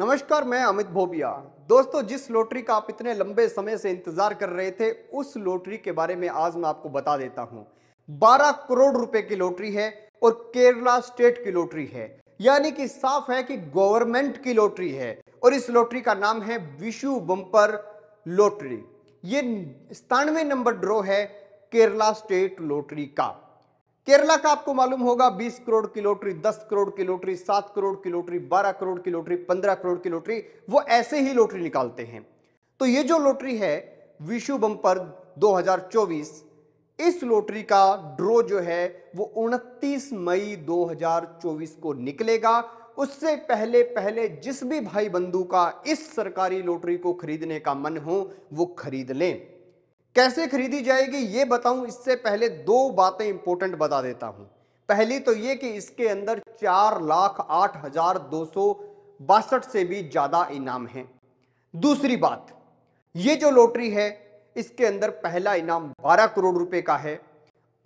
नमस्कार मैं अमित भोबिया दोस्तों जिस लॉटरी का आप इतने लंबे समय से इंतजार कर रहे थे उस लॉटरी के बारे में आज मैं आपको बता देता हूं 12 करोड़ रुपए की लॉटरी है और केरला स्टेट की लॉटरी है यानी कि साफ है कि गवर्नमेंट की लॉटरी है और इस लॉटरी का नाम है विशु बम्पर लॉटरी ये सतानवे नंबर ड्रॉ है केरला स्टेट लॉटरी का केरला का आपको मालूम होगा 20 करोड़ की लॉटरी 10 करोड़ की लॉटरी 7 करोड़ की लॉटरी 12 करोड़ की लॉटरी 15 करोड़ की लॉटरी वो ऐसे ही लॉटरी निकालते हैं तो ये जो लॉटरी है विशु बंपर 2024 इस लॉटरी का ड्रो जो है वो 29 मई 2024 को निकलेगा उससे पहले पहले जिस भी भाई बंधु का इस सरकारी लॉटरी को खरीदने का मन हो वो खरीद लें कैसे खरीदी जाएगी ये बताऊं इससे पहले दो बातें इंपॉर्टेंट बता देता हूं पहली तो ये कि इसके अंदर चार लाख आठ हजार दो सौ बासठ से भी ज्यादा इनाम है दूसरी बात ये जो लॉटरी है इसके अंदर पहला इनाम बारह करोड़ रुपए का है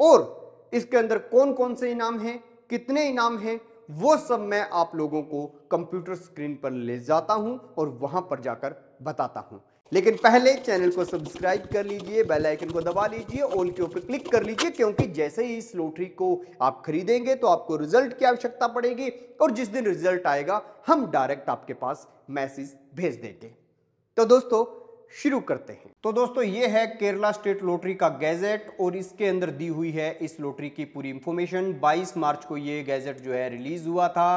और इसके अंदर कौन कौन से इनाम हैं कितने इनाम हैं वो सब मैं आप लोगों को कंप्यूटर स्क्रीन पर ले जाता हूं और वहां पर जाकर बताता हूं लेकिन पहले चैनल को सब्सक्राइब कर लीजिए बेल आइकन को दबा लीजिए ऑल के ऊपर क्लिक कर लीजिए क्योंकि जैसे ही इस लॉटरी को आप खरीदेंगे तो आपको रिजल्ट की आवश्यकता पड़ेगी और जिस दिन रिजल्ट आएगा हम डायरेक्ट आपके पास मैसेज भेज देंगे तो दोस्तों शुरू करते हैं तो दोस्तों ये है केरला स्टेट लॉटरी का गैजेट और इसके अंदर दी हुई है इस लॉटरी की पूरी इंफॉर्मेशन 22 मार्च को ये गैजेट जो है रिलीज हुआ था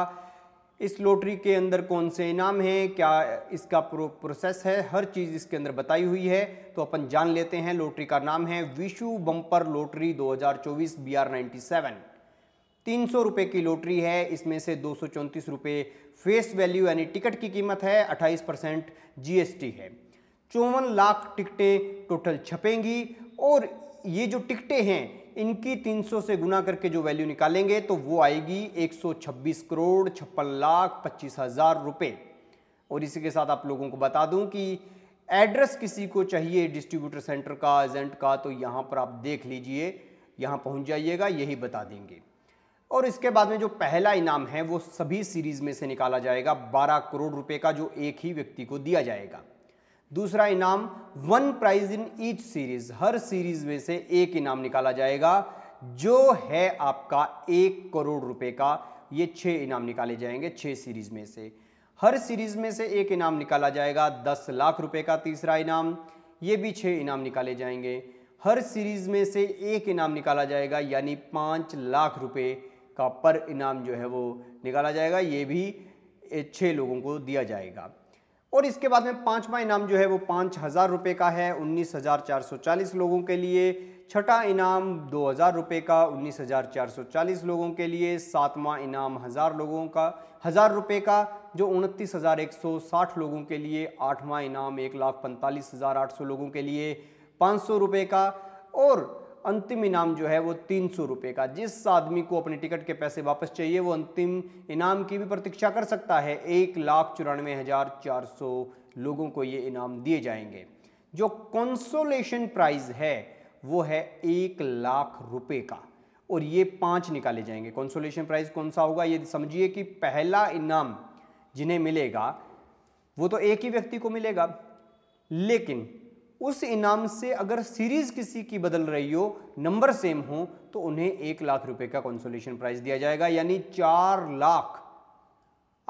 इस लॉटरी के अंदर कौन से इनाम हैं क्या इसका प्रो, प्रोसेस है हर चीज़ इसके अंदर बताई हुई है तो अपन जान लेते हैं लॉटरी का नाम है Vishu bumper lottery 2024 B R seven तीन सौ रुपये की लॉटरी है इसमें से दो सौ चौंतीस रुपये फेस वैल्यू यानी टिकट की कीमत है अट्ठाईस परसेंट जी है चौवन लाख टिकटें टोटल छपेंगी और ये जो टिकटें हैं इनकी 300 से गुना करके जो वैल्यू निकालेंगे तो वो आएगी 126 करोड़ छप्पन लाख पच्चीस हज़ार रुपये और इसी के साथ आप लोगों को बता दूं कि एड्रेस किसी को चाहिए डिस्ट्रीब्यूटर सेंटर का एजेंट का तो यहाँ पर आप देख लीजिए यहाँ पहुँच जाइएगा यही बता देंगे और इसके बाद में जो पहला इनाम है वो सभी सीरीज़ में से निकाला जाएगा 12 करोड़ रुपए का जो एक ही व्यक्ति को दिया जाएगा दूसरा इनाम one prize in each series हर सीरीज में से एक इनाम निकाला जाएगा जो है आपका एक करोड़ रुपए का ये छः इनाम निकाले जाएंगे छः सीरीज में से हर सीरीज में से एक इनाम निकाला जाएगा दस लाख रुपए का तीसरा इनाम ये भी छः इनाम निकाले जाएंगे हर सीरीज में से एक इनाम निकाला जाएगा यानी पाँच लाख रुपए का पर इनाम जो है वो निकाला जाएगा ये भी छः लोगों को दिया जाएगा और इसके बाद में पांचवा इनाम जो है वो पाँच हज़ार रुपये का है उन्नीस हज़ार चार सौ चालीस लोगों के लिए छठा इनाम दो हज़ार रुपये का उन्नीस हज़ार चार सौ चालीस लोगों के लिए सातवां इनाम हज़ार लोगों का हज़ार रुपये का जो उनतीस हज़ार एक सौ साठ लोगों के लिए आठवां इनाम एक लाख पैंतालीस हज़ार आठ सौ लोगों के लिए पाँच सौ रुपये का और अंतिम इनाम जो है वो तीन सौ रुपये का जिस आदमी को अपने टिकट के पैसे वापस चाहिए वो अंतिम इनाम की भी प्रतीक्षा कर सकता है एक लाख चौरानवे हज़ार चार सौ लोगों को ये इनाम दिए जाएंगे जो कंसोलेशन प्राइज़ है वो है एक लाख रुपए का और ये पांच निकाले जाएंगे कंसोलेशन प्राइज़ कौन सा होगा ये समझिए कि पहला इनाम जिन्हें मिलेगा वो तो एक ही व्यक्ति को मिलेगा लेकिन उस इनाम से अगर सीरीज किसी की बदल रही हो नंबर सेम हो तो उन्हें एक लाख रुपए का कंसोलेशन प्राइज दिया जाएगा यानी चार लाख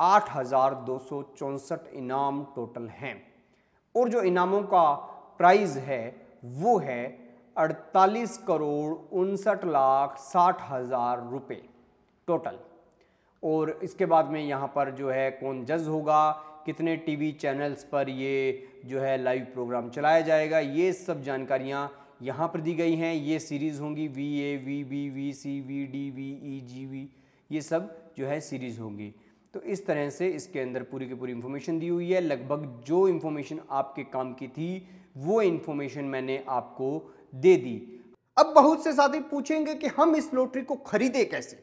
आठ हजार दो सौ चौंसठ इनाम टोटल हैं और जो इनामों का प्राइज है वो है अड़तालीस करोड़ उनसठ लाख साठ हजार रुपये टोटल और इसके बाद में यहाँ पर जो है कौन जज होगा कितने टीवी चैनल्स पर ये जो है लाइव प्रोग्राम चलाया जाएगा ये सब जानकारियाँ यहाँ पर दी गई हैं ये सीरीज़ होंगी V A V B V C V D V E G V ये सब जो है सीरीज़ होंगी तो इस तरह से इसके अंदर पूरी की पूरी इन्फॉर्मेशन दी हुई है लगभग जो इन्फॉर्मेशन आपके काम की थी वो इन्फॉर्मेशन मैंने आपको दे दी अब बहुत से साथी पूछेंगे कि हम इस लॉटरी को खरीदे कैसे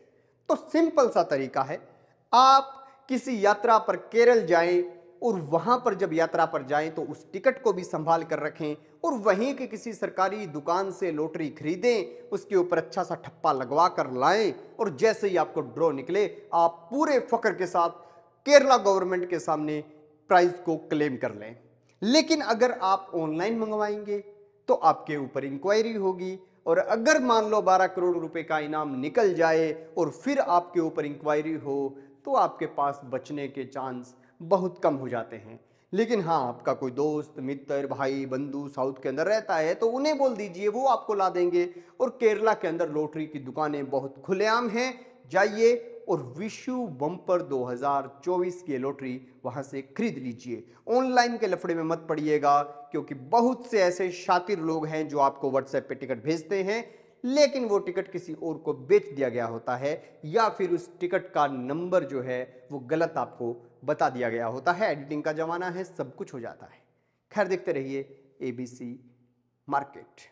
तो सिंपल सा तरीका है आप किसी यात्रा पर केरल जाएं और वहां पर जब यात्रा पर जाएं तो उस टिकट को भी संभाल कर रखें और वहीं के किसी सरकारी दुकान से लोटरी खरीदें उसके ऊपर अच्छा सा ठप्पा लगवा कर लाएं और जैसे ही आपको ड्रॉ निकले आप पूरे फकर के साथ केरला गवर्नमेंट के सामने प्राइज को क्लेम कर लें लेकिन अगर आप ऑनलाइन मंगवाएंगे तो आपके ऊपर इंक्वायरी होगी और अगर मान लो बारह करोड़ रुपए का इनाम निकल जाए और फिर आपके ऊपर इंक्वायरी हो तो आपके पास बचने के चांस बहुत कम हो जाते हैं लेकिन हाँ आपका कोई दोस्त मित्र भाई बंधु साउथ के अंदर रहता है तो उन्हें बोल दीजिए वो आपको ला देंगे और केरला के अंदर लॉटरी की दुकानें बहुत खुलेआम हैं जाइए और विशु बम्पर 2024 की लॉटरी वहां से खरीद लीजिए ऑनलाइन के लफड़े में मत पड़िएगा क्योंकि बहुत से ऐसे शातिर लोग हैं जो आपको व्हाट्सएप पे टिकट भेजते हैं लेकिन वो टिकट किसी और को बेच दिया गया होता है या फिर उस टिकट का नंबर जो है वो गलत आपको बता दिया गया होता है एडिटिंग का ज़माना है सब कुछ हो जाता है खैर देखते रहिए एबीसी मार्केट